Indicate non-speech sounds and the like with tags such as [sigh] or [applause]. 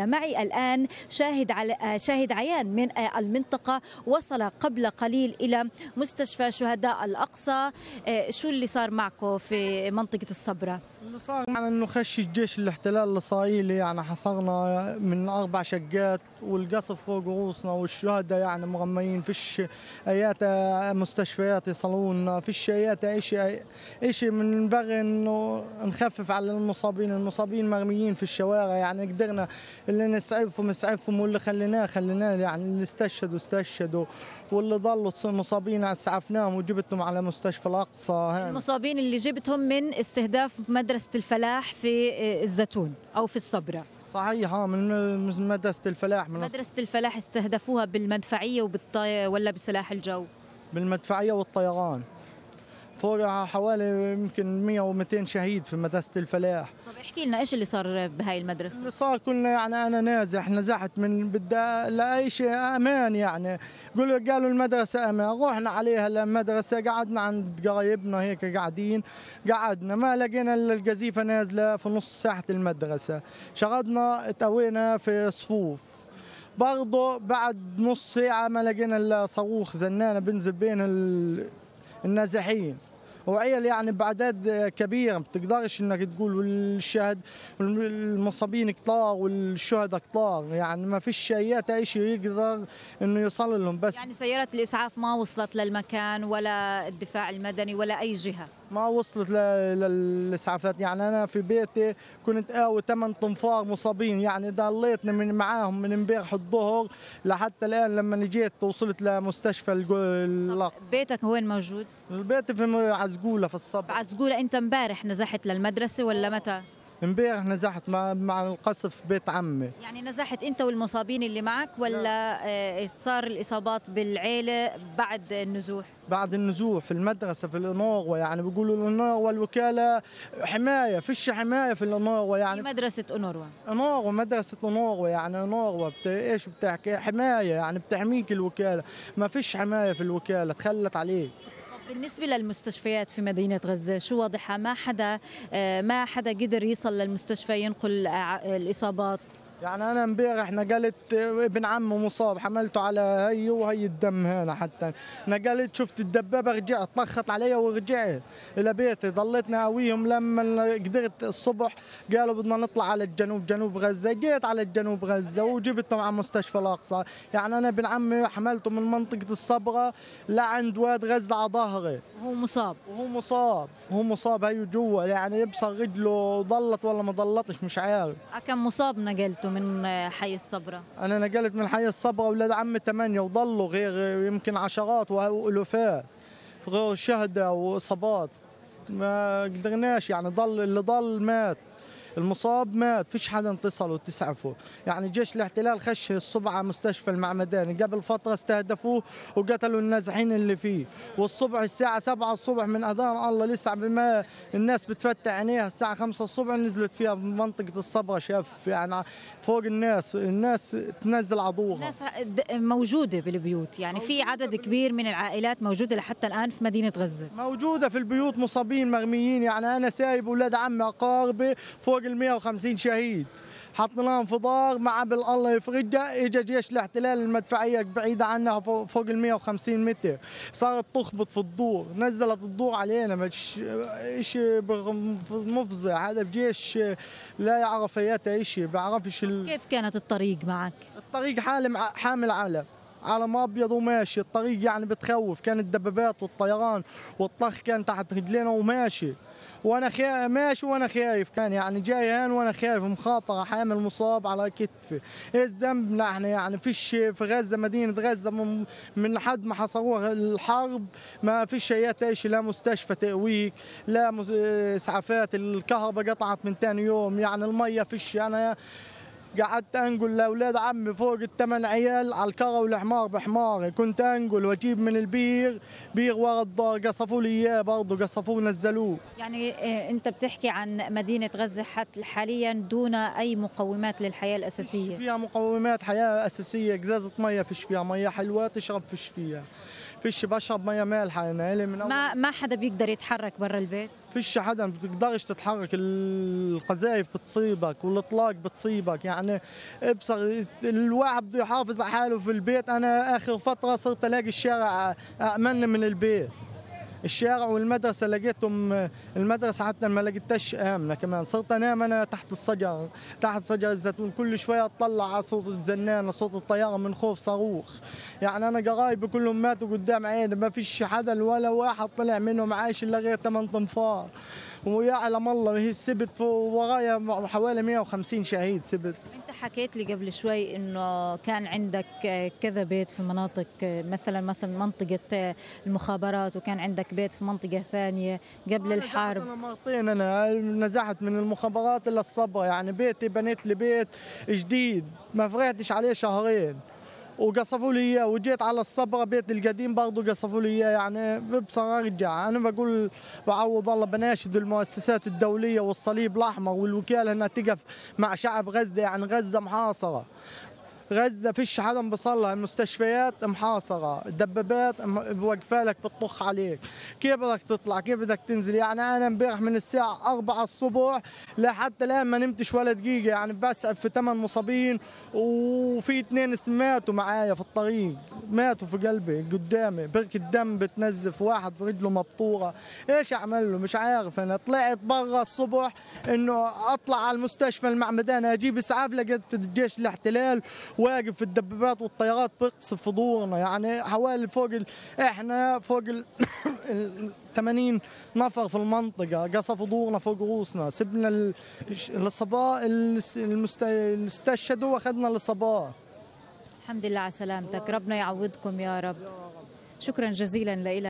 معي الآن شاهد على آه، شاهد عيان من آه، المنطقة وصل قبل قليل إلى مستشفى شهداء الأقصى آه، شو اللي صار معكم في منطقة الصبرة؟ اللي صار معنا انه خش الجيش الاحتلال الاسرائيلي يعني حصرنا من اربع شقات والقصف فوق رؤوسنا والشهداء يعني مغميين فيش ايات مستشفيات يصلون فيش ايات شيء شيء من بغي انه نخفف على المصابين المصابين مرميين في الشوارع يعني قدرنا اللي نسعفهم نسعفهم واللي خليناه خليناه يعني اللي استشهدوا استشهدوا واللي ضلوا مصابين اسعفناهم وجبتهم على مستشفى الاقصى المصابين اللي جبتهم من استهداف مدرسة مدرسة الفلاح في آه، الزتون أو في الصبرة صحيح آه، من مدرسة الفلاح من مدرسة الفلاح استهدفوها بالمدفعية وبالطي... ولا بسلاح الجو؟ بالمدفعية والطيران فوق حوالي يمكن 100 و200 شهيد في مدرسة الفلاح احكي لنا ايش اللي صار بهاي المدرسه؟ اللي صار كنا يعني انا نازح نزحت من بدي لاي شيء امان يعني قالوا قالوا المدرسه امان رحنا عليها للمدرسه قعدنا عند قرايبنا هيك قاعدين قعدنا ما لقينا الا القذيفه نازله في نص ساحه المدرسه شردنا توينا في صفوف برضه بعد نص ساعة ما لقينا الا صاروخ زنانة بنزل بين النازحين وعيل يعني باعداد كبير ما بتقدرش انك تقول والشهد المصابين كتار والشهداء كتار يعني ما فيش اي شيء يقدر انه يوصل لهم بس يعني سياره الاسعاف ما وصلت للمكان ولا الدفاع المدني ولا اي جهه ما وصلت للاسعافات يعني انا في بيتي كنت قاوي آه، ثمان طنفار مصابين يعني ضليتني من معاهم من امبارح الظهر لحتى الان لما جيت وصلت لمستشفى الاقصى بيتك وين موجود؟ بيتي في عزقوله في الصبح عزقوله انت امبارح نزحت للمدرسه ولا متى؟ امبارح نزحت مع, مع القصف بيت عمي يعني نزحت انت والمصابين اللي معك ولا آه صار الاصابات بالعيله بعد النزوح بعد النزوح في المدرسة في الانوغوا يعني بيقولوا الانوغوا الوكالة حماية فيش حماية في الانوغوا يعني في مدرسة أنوروا انوغوا مدرسة انوغوا يعني انوغوا بت... إيش بتحكي حماية يعني بتحميك الوكالة ما فيش حماية في الوكالة تخلت عليك بالنسبة للمستشفيات في مدينة غزة شو واضحة ما حدا آه، ما حدا قدر يصل للمستشفى ينقل آه، الإصابات يعني انا امبارح نقلت آه، ابن عمه مصاب حملته على هي وهي الدم هنا حتى نقلت شفت الدبابه رجعت طخت علي ورجعت الى بيتي ضليت ناويهم لما قدرت الصبح قالوا بدنا نطلع على الجنوب جنوب غزه جيت على الجنوب غزه وجبتهم على مستشفى الاقصى يعني انا ابن عمي حملته من منطقه الصبغه لعند واد غزه على ظهري هو مصاب وهو مصاب وهو مصاب هي جوا يعني يبصر رجله ضلت ولا ما ضلتش مش عارف آه، كم مصاب نقلته من حي الصبرة أنا نقلت من حي الصبرة أولاد عمي ثمانية وضلوا غير يمكن عشرات وألوفات غير شهداء وإصابات ما قدرناش يعني ضل اللي ضل مات المصاب مات فيش حدا اتصلوا تسعفوا يعني جيش الاحتلال خش الصبح على مستشفى المعمداني قبل فترة استهدفوه وقتلوا النازحين اللي فيه والصبح الساعة سبعة الصبح من أذان الله لسه بما الناس بتفتح عينيها الساعة خمسة الصبح نزلت فيها منطقة الصبرة شاف يعني فوق الناس الناس تنزل عضوها الناس موجودة بالبيوت يعني في عدد كبير من العائلات موجودة لحتى الآن في مدينة غزة موجودة في البيوت مصابين مرميين يعني أنا سايب أولاد عمي أقاربي فوق ال 150 شهيد حطيناهم في ضار مع بالله يفرجها اجى جيش الاحتلال المدفعيه بعيده عنها فوق ال 150 متر صارت تخبط في الدور نزلت الدور علينا مش شيء مفزع هذا بجيش لا يعرف اياته شيء بعرفش ال... كيف كانت الطريق معك؟ الطريق حالم حامل علم علم ابيض وماشي الطريق يعني بتخوف كانت الدبابات والطيران والطخ كان تحت رجلينا وماشي وانا خايف ماشي وانا خايف كان يعني جاي هان وانا خايف مخاطره حامل مصاب على كتفي ايه الذنب لا احنا يعني فيش في غزه مدينه غزه من, من لحد ما حصروها الحرب ما فيش اي شيء لا مستشفى تقويك لا اسعافات الكهرباء قطعت من ثاني يوم يعني الميه فيش يعني قعدت انقل لاولاد عمي فوق الثمان عيال على الكره والحمار بحماري كنت انقل واجيب من البير بير ورد قصفوا لي اياه برضه قصفوه نزلوه يعني إيه، انت بتحكي عن مدينه غزه حاليا دون اي مقومات للحياه الاساسيه فيها مقومات حياه اساسيه قزازه ميه فيش فيها ميه حلوه تشرب فيش فيها فيش بشرب ميه مالحه انا يعني إلي من أول. ما ما حدا بيقدر يتحرك برا البيت فيش حدا ما بتقدرش تتحرك القذايف بتصيبك والاطلاق بتصيبك يعني ابصر الواحد بده يحافظ على حاله في البيت انا اخر فتره صرت الاقي الشارع امن من البيت الشارع والمدرسه لقيتهم المدرسه حتى ما لقيتهاش امنه كمان صرت انام انا تحت الشجر تحت شجر الزيتون كل شويه اطلع على صوت الزنانه صوت الطياره من خوف صاروخ يعني انا قرايبي كلهم ماتوا قدام عيني ما فيش حدا ولا واحد طلع منهم عايش الا غير ثمان انفار ويعلم الله هي سبت ورايا حوالي 150 شهيد سبت انت حكيت لي قبل شوي انه كان عندك كذا بيت في مناطق مثلا مثلا منطقه المخابرات وكان عندك بيت في منطقه ثانيه قبل أنا الحرب انا مرتين انا نزحت من المخابرات للصبر يعني بيتي بنيت لي بيت جديد ما فرحتش عليه شهرين وقصفوا لي اياه وجيت على الصبرة بيت القديم برضه قصفوا لي اياه يعني بصراحة رجع انا بقول بعوض الله بناشد المؤسسات الدولية والصليب الاحمر والوكالة انها تقف مع شعب غزة يعني غزة محاصرة غزه فيش حدا بصلها لها المستشفيات محاصره الدبابات واقفه لك بتطخ عليك كيف بدك تطلع كيف بدك تنزل يعني انا امبارح من الساعه أربعة الصبح لحتى الان ما نمتش ولا دقيقه يعني بس في ثمان مصابين وفي اثنين ماتوا معايا في الطريق ماتوا في قلبي قدامي بركه دم بتنزف واحد برجله مبطوره ايش اعمل له مش عارف انا طلعت برا الصبح انه اطلع على المستشفى المعمدان اجيب اسعاف لقيت الجيش الاحتلال واقف في الدبابات والطيارات بتقصف في يعني حوالي فوق ال... احنا فوق ال... 80 [coughs] نفر في المنطقة قصفوا دورنا فوق رؤوسنا سبنا اللي المستشهدوا واخذنا للصباء الحمد لله على سلامتك ربنا يعوضكم يا رب شكرا جزيلا لإلك